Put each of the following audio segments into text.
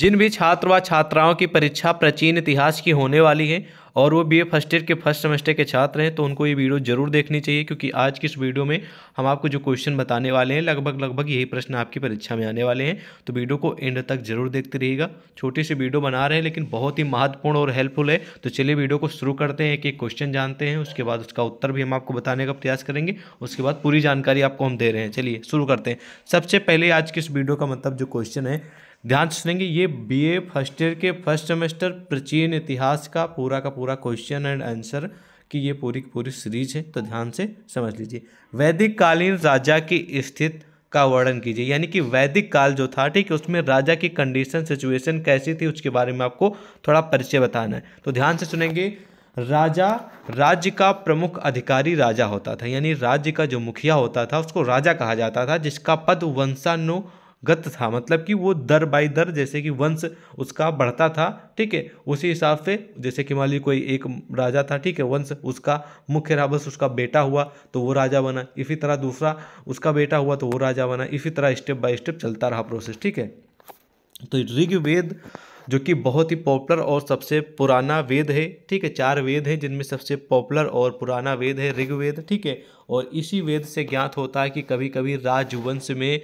जिन भी छात्र व छात्राओं की परीक्षा प्राचीन इतिहास की होने वाली है और वो बी ए फर्स्ट ईयर के फर्स्ट सेमेस्टर के छात्र हैं तो उनको ये वीडियो जरूर देखनी चाहिए क्योंकि आज की इस वीडियो में हम आपको जो क्वेश्चन बताने वाले हैं लगभग लगभग यही प्रश्न आपकी परीक्षा में आने वाले हैं तो वीडियो को एंड तक जरूर देखते रहिएगा छोटी सी वीडियो बना रहे हैं लेकिन बहुत ही महत्वपूर्ण और हेल्पफुल है तो चलिए वीडियो को शुरू करते हैं एक एक क्वेश्चन जानते हैं उसके बाद उसका उत्तर भी हम आपको बताने का प्रयास करेंगे उसके बाद पूरी जानकारी आपको हम दे रहे हैं चलिए शुरू करते हैं सबसे पहले आज की इस वीडियो का मतलब जो क्वेश्चन है ध्यान से सुनेंगे ये बीए फर्स्ट ईयर के फर्स्ट सेमेस्टर प्राचीन इतिहास का पूरा का पूरा क्वेश्चन एंड आंसर की ये पूरी की पूरी सीरीज है तो ध्यान से समझ लीजिए वैदिक कालीन राजा की स्थिति का वर्णन कीजिए यानी कि वैदिक काल जो था ठीक है उसमें राजा की कंडीशन सिचुएशन कैसी थी उसके बारे में आपको थोड़ा परिचय बताना है तो ध्यान से सुनेंगे राजा राज्य का प्रमुख अधिकारी राजा होता था यानी राज्य का जो मुखिया होता था उसको राजा कहा जाता था जिसका पद वंशानु गत था मतलब कि वो दर बाय दर जैसे कि वंश उसका बढ़ता था ठीक है उसी हिसाब से जैसे कि मान ली कोई एक राजा था ठीक है वंश उसका मुख्य रावस उसका बेटा हुआ तो वो राजा बना इसी तरह दूसरा उसका बेटा हुआ तो वो राजा बना इसी तरह स्टेप बाय स्टेप चलता रहा प्रोसेस ठीक है तो ऋग्वेद जो कि बहुत ही पॉपुलर और सबसे पुराना वेद है ठीक है चार वेद हैं जिनमें सबसे पॉपुलर और पुराना वेद है ऋग्वेद ठीक है और इसी वेद से ज्ञात होता है कि कभी कभी राजवंश में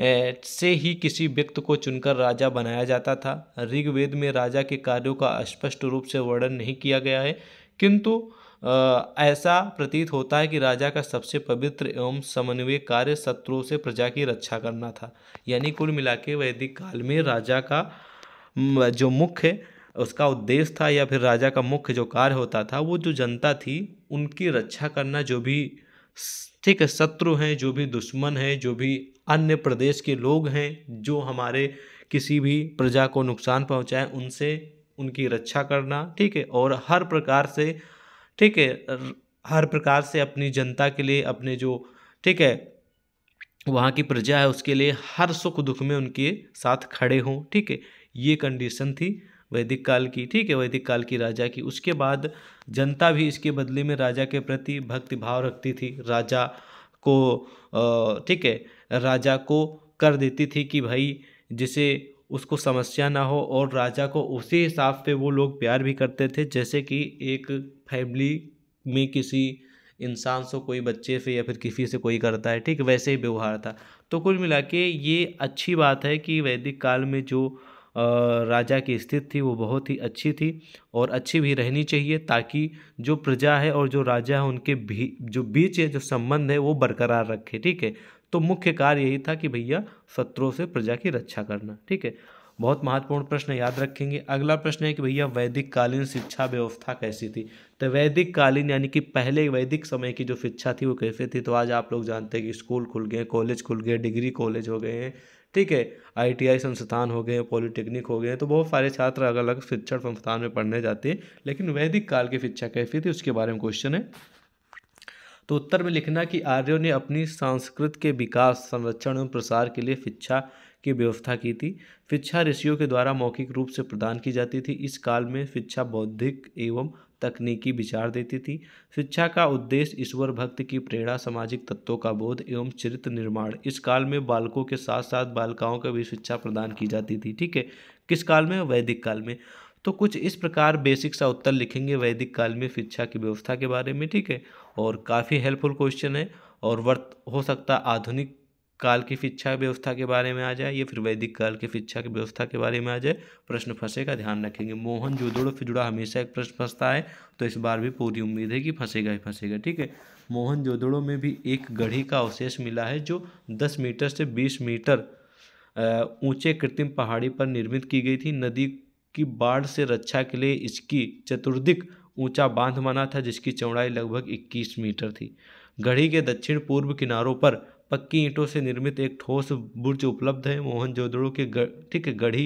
से ही किसी व्यक्ति को चुनकर राजा बनाया जाता था ऋग्वेद में राजा के कार्यों का स्पष्ट रूप से वर्णन नहीं किया गया है किंतु ऐसा प्रतीत होता है कि राजा का सबसे पवित्र एवं समन्वय कार्य शत्रुओं से प्रजा की रक्षा करना था यानी कुल मिला के वैदिक काल में राजा का जो मुख्य उसका उद्देश्य था या फिर राजा का मुख्य जो कार्य होता था वो जो जनता थी उनकी रक्षा करना जो भी ठीक है शत्रु हैं जो भी दुश्मन हैं जो भी अन्य प्रदेश के लोग हैं जो हमारे किसी भी प्रजा को नुकसान पहुंचाएं उनसे उनकी रक्षा करना ठीक है और हर प्रकार से ठीक है हर प्रकार से अपनी जनता के लिए अपने जो ठीक है वहाँ की प्रजा है उसके लिए हर सुख दुख में उनके साथ खड़े हों ठीक है ये कंडीशन थी वैदिक काल की ठीक है वैदिक काल की राजा की उसके बाद जनता भी इसके बदले में राजा के प्रति भक्ति भाव रखती थी राजा को ठीक है राजा को कर देती थी कि भाई जिसे उसको समस्या ना हो और राजा को उसी हिसाब से वो लोग प्यार भी करते थे जैसे कि एक फैमिली में किसी इंसान से कोई बच्चे से या फिर किसी से कोई करता है ठीक वैसे ही व्यवहार था तो कुल मिला के ये अच्छी बात है कि वैदिक काल में जो राजा की स्थिति थी वो बहुत ही अच्छी थी और अच्छी भी रहनी चाहिए ताकि जो प्रजा है और जो राजा है उनके भी जो बीच है जो संबंध है वो बरकरार रखे ठीक है तो मुख्य कार्य यही था कि भैया शत्रुओं से प्रजा की रक्षा करना ठीक है बहुत महत्वपूर्ण प्रश्न याद रखेंगे अगला प्रश्न है कि भैया वैदिक कालीन शिक्षा व्यवस्था कैसी थी तो वैदिक कालीन यानी कि पहले वैदिक समय की जो शिक्षा थी वो कैसे थी तो आज आप लोग जानते हैं कि स्कूल खुल गए कॉलेज खुल गए डिग्री कॉलेज हो गए हैं ठीक है आईटीआई संस्थान हो गए पॉलिटेक्निक हो गए तो बहुत सारे छात्र अलग अलग शिक्षण संस्थान में पढ़ने जाते हैं लेकिन वैदिक काल की शिक्षा कैसी थी उसके बारे में क्वेश्चन है तो उत्तर में लिखना कि आर्यों ने अपनी संस्कृत के विकास संरक्षण एवं प्रसार के लिए शिक्षा की व्यवस्था की थी शिक्षा ऋषियों के द्वारा मौखिक रूप से प्रदान की जाती थी इस काल में शिक्षा बौद्धिक एवं तकनीकी विचार देती थी शिक्षा का उद्देश्य ईश्वर भक्त की प्रेरणा सामाजिक तत्वों का बोध एवं चरित्र निर्माण इस काल में बालकों के साथ साथ बालिकाओं का भी शिक्षा प्रदान की जाती थी ठीक है किस काल में वैदिक काल में तो कुछ इस प्रकार बेसिक सा उत्तर लिखेंगे वैदिक काल में शिक्षा की व्यवस्था के बारे में ठीक है और काफ़ी हेल्पफुल क्वेश्चन है और वर्त हो सकता आधुनिक काल की शिक्षा व्यवस्था के बारे में आ जाए या फिर वैदिक काल की शिक्षा की व्यवस्था के बारे में आ जाए प्रश्न फंसेगा ध्यान रखेंगे मोहन जोदड़ो से जुड़ा हमेशा एक प्रश्न फंसता है तो इस बार भी पूरी उम्मीद है कि फंसेगा ही फंसेगा ठीक है मोहन जोदड़ो में भी एक गढ़ी का अवशेष मिला है जो दस मीटर से बीस मीटर ऊंचे कृत्रिम पहाड़ी पर निर्मित की गई थी नदी की बाढ़ से रक्षा के लिए इसकी चतुर्दिक ऊंचा बांध बना था जिसकी चौड़ाई लगभग 21 मीटर थी गढ़ी के दक्षिण पूर्व किनारों पर पक्की ईंटों से निर्मित एक ठोस बुर्ज उपलब्ध है मोहनजोदड़ो के ठीक गढ़ी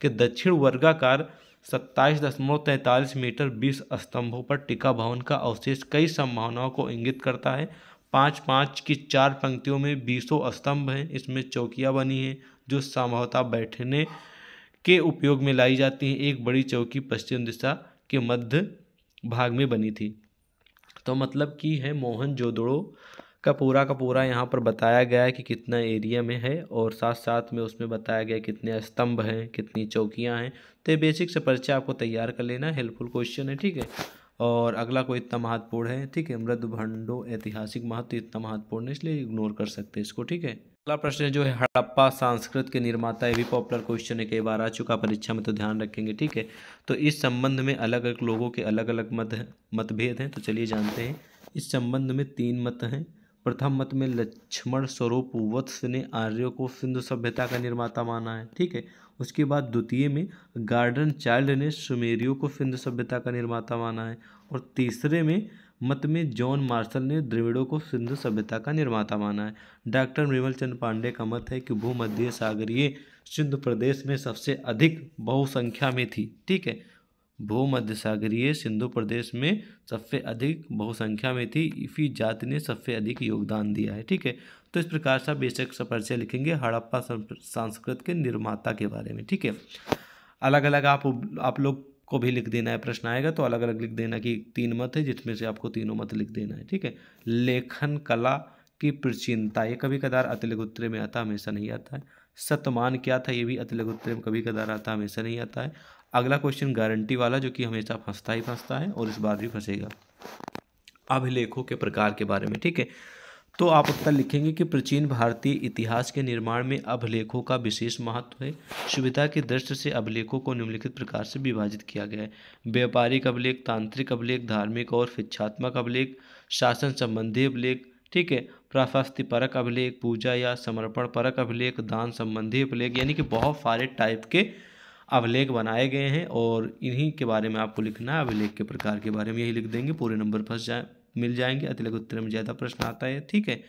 के दक्षिण वर्गाकार सत्ताईस दशमलव तैंतालीस मीटर बीस स्तंभों पर टिका भवन का अवशेष कई संभावनाओं को इंगित करता है पाँच पाँच की चार पंक्तियों में बीसों स्तंभ हैं इसमें चौकियाँ बनी हैं जो संभवतः बैठने के उपयोग में लाई जाती हैं एक बड़ी चौकी पश्चिम दिशा के मध्य भाग में बनी थी तो मतलब कि है मोहन जोदड़ो का पूरा का पूरा यहाँ पर बताया गया है कि कितना एरिया में है और साथ साथ में उसमें बताया गया कितने स्तंभ हैं कितनी चौकियाँ हैं तो ये बेसिक से परिचय आपको तैयार कर लेना हेल्पफुल क्वेश्चन है ठीक है और अगला कोई इतना महत्वपूर्ण है ठीक है मृद भंडो ऐतिहासिक महत्व इतना महत्वपूर्ण है इसलिए इग्नोर कर सकते हैं इसको ठीक है अगला प्रश्न है जो है हड़प्पा संस्कृत के निर्माता ये भी पॉपुलर क्वेश्चन है कई बार आ चुका परीक्षा में तो ध्यान रखेंगे ठीक है तो इस संबंध में अलग अलग लोगों के अलग अलग मत मतभेद हैं तो चलिए जानते हैं इस संबंध में तीन मत हैं प्रथम मत में लक्ष्मण स्वरूप वत्स ने आर्यों को सिंधु सभ्यता का निर्माता माना है ठीक है उसके बाद द्वितीय में गार्डन चाइल्ड ने सुमेरियों को सिंधु सभ्यता का निर्माता माना है और तीसरे में मत में जॉन मार्शल ने द्रविड़ों को सिंधु सभ्यता का निर्माता माना है डॉक्टर मृमल चंद पांडे का मत है कि भूमध्य सागरीय सिंधु प्रदेश में सबसे अधिक बहुसंख्या में थी ठीक है भूमध्य सागरीय सिंधु प्रदेश में सबसे अधिक बहुसंख्या में थी इसी जाति ने सबसे अधिक योगदान दिया है ठीक है तो इस प्रकार से बेशक परिचय लिखेंगे हड़प्पा संस्कृत के निर्माता के बारे में ठीक है अलग अलग आप आप लोग को भी लिख देना है प्रश्न आएगा तो अलग अलग लिख देना कि तीन मत है जिसमें से आपको तीनों मत लिख देना है ठीक है लेखन कला की प्रचीनता ये कभी कदार अतिलगुत्रे में आता हमेशा नहीं आता है सतमान क्या था ये भी अतिलगुत्रे में कभी कदार आता हमेशा नहीं आता है अगला क्वेश्चन गारंटी वाला जो कि हमेशा फंसता ही फंसता है और इस बार भी फंसेगा अभिलेखों के प्रकार के बारे में ठीक है तो आप उत्तर लिखेंगे कि प्राचीन भारतीय इतिहास के निर्माण में अभिलेखों का विशेष महत्व है सुविधा की दृष्टि से अभिलेखों को निम्नलिखित प्रकार से विभाजित किया गया है व्यापारिक अभिलेख तांत्रिक अभिलेख धार्मिक और शिक्षात्मक अभिलेख शासन संबंधी अभिलेख ठीक है प्रशस्ति परक अभिलेख पूजा या समर्पण परक अभिलेख दान संबंधी अभिलेख यानी कि बहुत सारे टाइप के अभिलेख बनाए गए हैं और इन्हीं के बारे में आपको लिखना है अभिलेख के प्रकार के बारे में यही लिख देंगे पूरे नंबर फंस जाए मिल जाएंगे अति लघु उत्तर में ज़्यादा प्रश्न आता है ठीक है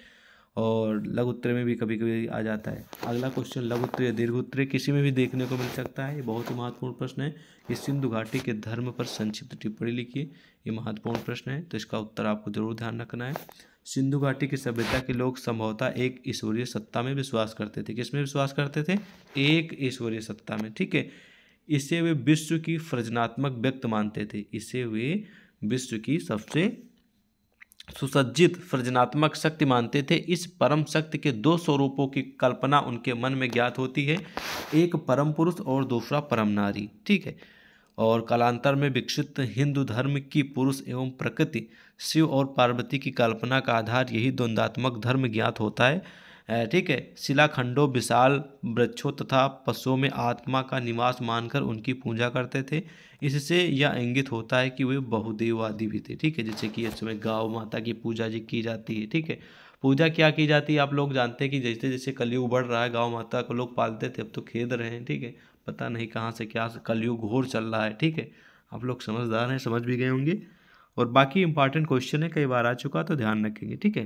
और लघु उत्तर में भी कभी कभी आ जाता है अगला क्वेश्चन लघु उत्तर या दीर्घ उत्तर किसी में भी देखने को मिल सकता है ये बहुत ही महत्वपूर्ण प्रश्न है ये सिंधु घाटी के धर्म पर संक्षिप्त टिप्पणी लिखिए ये महत्वपूर्ण प्रश्न है तो इसका उत्तर आपको जरूर ध्यान रखना है सिंधु घाटी की सभ्यता के लोग संभवतः एक ईश्वरीय सत्ता में विश्वास करते थे किसमें विश्वास करते थे एक ईश्वरीय सत्ता में ठीक है इसे वे विश्व की सृजनात्मक व्यक्त मानते थे इसे वे विश्व की सबसे सुसज्जित सृजनात्मक शक्ति मानते थे इस परम शक्ति के दो स्वरूपों की कल्पना उनके मन में ज्ञात होती है एक परम पुरुष और दूसरा परम नारी ठीक है और कालांतर में विकसित हिंदू धर्म की पुरुष एवं प्रकृति शिव और पार्वती की कल्पना का आधार यही द्वंदात्मक धर्म ज्ञात होता है ठीक है शिलाखंडों विशाल वृक्षों तथा पशुओं में आत्मा का निवास मानकर उनकी पूजा करते थे इससे यह इंगित होता है कि वे बहुदेववादी भी थे ठीक है जैसे कि इस समय गाँव माता की पूजा जी की जाती है ठीक है पूजा क्या की जाती है आप लोग जानते हैं कि जैसे जैसे कलयुग बढ़ रहा है गाँव माता को लोग पालते थे अब तो खेद रहे हैं ठीक है पता नहीं कहाँ से क्या कलयुग घोर चल रहा है ठीक है आप लोग समझदार हैं समझ भी गए होंगे और बाकी इंपॉर्टेंट क्वेश्चन है कई बार आ चुका तो ध्यान रखेंगे ठीक है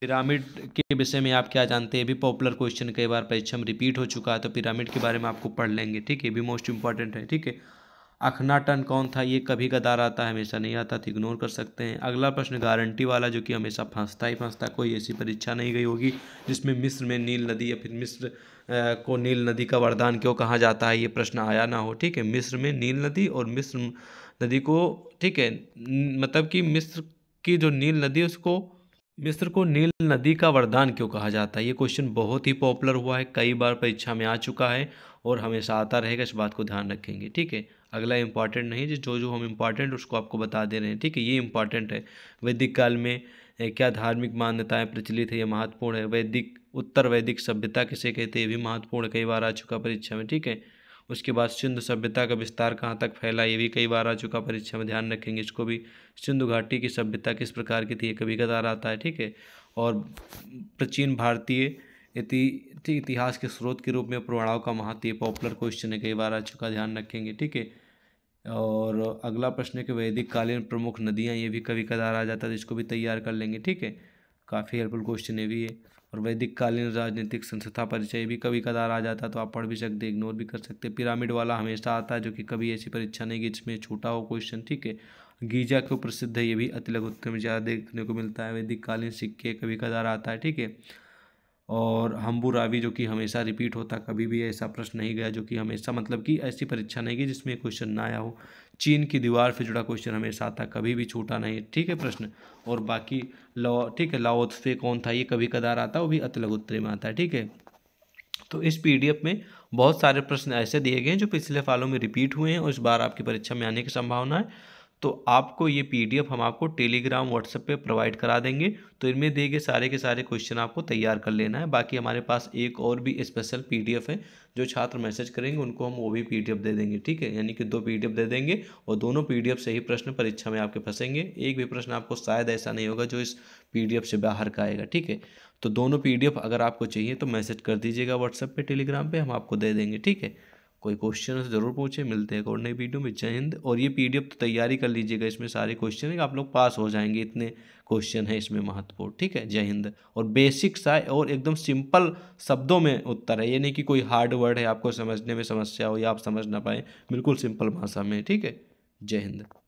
पिरामिड के विषय में आप क्या जानते हैं भी पॉपुलर क्वेश्चन कई बार परीक्षा में रिपीट हो चुका है तो पिरामिड के बारे में आपको पढ़ लेंगे ठीक है भी मोस्ट इंपॉर्टेंट है ठीक है अखनाटन कौन था ये कभी कदार आता है हमेशा नहीं आता तो इग्नोर कर सकते हैं अगला प्रश्न गारंटी वाला जो कि हमेशा फंसता ही फंसता कोई ऐसी परीक्षा नहीं गई होगी जिसमें मिस्र में नील नदी या फिर मिस्र को नील नदी का वरदान क्यों कहा जाता है ये प्रश्न आया ना हो ठीक है मिस्र में नील नदी और मिस्र नदी को ठीक है मतलब कि मिस्र की जो नील नदी उसको मिस्र को नील नदी का वरदान क्यों कहा जाता है ये क्वेश्चन बहुत ही पॉपुलर हुआ है कई बार परीक्षा में आ चुका है और हमेशा आता रहेगा इस बात को ध्यान रखेंगे ठीक है अगला इम्पॉर्टेंट नहीं जो जो हम इम्पॉर्टेंट उसको आपको बता दे रहे हैं ठीक है ये इम्पॉर्टेंट है वैदिक काल में क्या धार्मिक मान्यताएं प्रचलित है ये महत्वपूर्ण है वैदिक उत्तर वैदिक सभ्यता किसे कहते हैं ये भी महत्वपूर्ण कई बार आ चुका परीक्षा में ठीक है उसके बाद सिंधु सभ्यता का विस्तार कहाँ तक फैला ये भी कई बार आ चुका परीक्षा में ध्यान रखेंगे इसको भी सिंधु घाटी की सभ्यता किस प्रकार की थी ये कभी कदार आता है ठीक है और प्राचीन भारतीय इति ठीक इतिहास के स्रोत के रूप में पुराणों का महातीय पॉपुलर क्वेश्चन है कई बार आ चुका ध्यान रखेंगे ठीक है और अगला प्रश्न है कि वैदिक कालीन प्रमुख नदियाँ ये भी कभी कदार आ जाता है तो इसको भी तैयार कर लेंगे ठीक है काफ़ी हेल्पफुल क्वेश्चन ये भी है और वैदिक कालीन राजनीतिक संस्था परिचय भी कभी कदार आ जाता है तो आप पढ़ भी सकते इग्नोर भी कर सकते पिरामिड वाला हमेशा आता है जो कि कभी ऐसी परीक्षा नहीं कि इसमें छोटा हो क्वेश्चन ठीक है गीजा क्यों प्रसिद्ध है ये भी अति लघुत्तम में ज़्यादा देखने को मिलता है वैदिक कालीन सिक्के कभी कदार आता है ठीक है और हम्बू रावी जो कि हमेशा रिपीट होता कभी भी ऐसा प्रश्न नहीं गया जो कि हमेशा मतलब कि ऐसी परीक्षा नहीं गई जिसमें क्वेश्चन ना आया हो चीन की दीवार से जुड़ा क्वेश्चन हमेशा आता कभी भी छूटा नहीं ठीक है प्रश्न और बाकी लॉ ठीक है लाओत्फे कौन था ये कभी कदार आता वो भी अतलगुत्तरे में आता है ठीक है तो इस पी में बहुत सारे प्रश्न ऐसे दिए गए हैं जो पिछले सालों में रिपीट हुए हैं और इस बार आपकी परीक्षा में आने की संभावना है तो आपको ये पीडीएफ हम आपको टेलीग्राम व्हाट्सएप पे प्रोवाइड करा देंगे तो इनमें दिए गए सारे के सारे क्वेश्चन आपको तैयार कर लेना है बाकी हमारे पास एक और भी स्पेशल पीडीएफ है जो छात्र मैसेज करेंगे उनको हम वो भी पीडीएफ दे देंगे ठीक है यानी कि दो पीडीएफ दे देंगे और दोनों पी से ही प्रश्न परीक्षा में आपके फंसेंगे एक भी प्रश्न आपको शायद ऐसा नहीं होगा जो इस पी से बाहर का आएगा ठीक है तो दोनों पी अगर आपको चाहिए तो मैसेज कर दीजिएगा व्हाट्सएप पर टेलीग्राम पर हम आपको दे देंगे ठीक है कोई क्वेश्चन है ज़रूर पूछे मिलते हैं एक और नई वीडियो में जय हिंद और ये पी तो तैयारी कर लीजिएगा इसमें सारे क्वेश्चन है आप लोग पास हो जाएंगे इतने क्वेश्चन है इसमें महत्वपूर्ण ठीक है जय हिंद और बेसिक सा और एकदम सिंपल शब्दों में उत्तर है ये नहीं कि कोई हार्ड वर्ड है आपको समझने में समस्या हो या आप समझ ना पाए बिल्कुल सिंपल भाषा में ठीक है जय हिंद